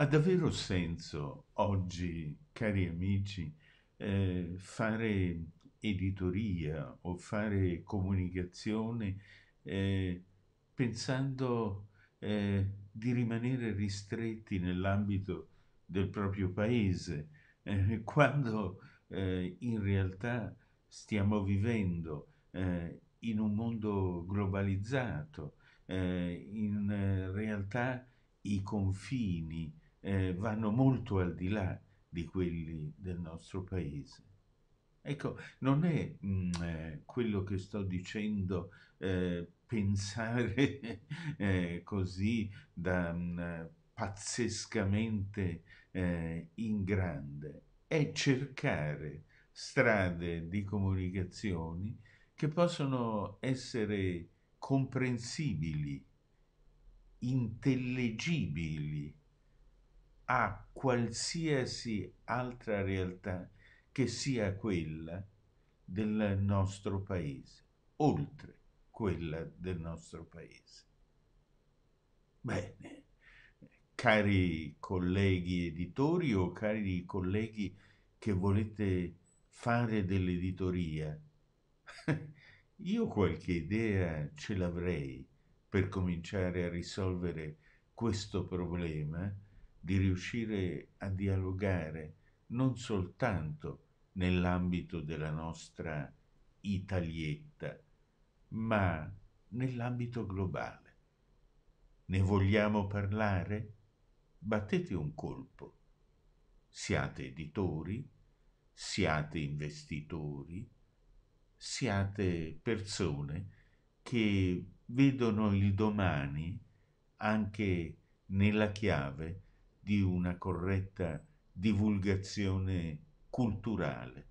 Ha davvero senso oggi, cari amici, eh, fare editoria o fare comunicazione eh, pensando eh, di rimanere ristretti nell'ambito del proprio paese, eh, quando eh, in realtà stiamo vivendo eh, in un mondo globalizzato, in realtà i confini eh, vanno molto al di là di quelli del nostro paese. Ecco, non è mh, mm, eh, quello che sto dicendo eh, pensare eh, così da mh, mm, pazzescamente eh, in grande, è cercare strade di comunicazioni che possono essere comprensibili, intellegibili a qualsiasi altra realtà che sia quella del nostro paese, oltre quella del nostro paese. Bene, cari colleghi editori o cari colleghi che volete fare dell'editoria, io qualche idea ce l'avrei per cominciare a risolvere questo problema di riuscire a dialogare non soltanto nell'ambito della nostra italietta, ma nell'ambito globale. Ne vogliamo parlare? Battete un colpo. Siate editori, siate investitori, siate persone che vedono il domani anche nella chiave di una corretta divulgazione culturale.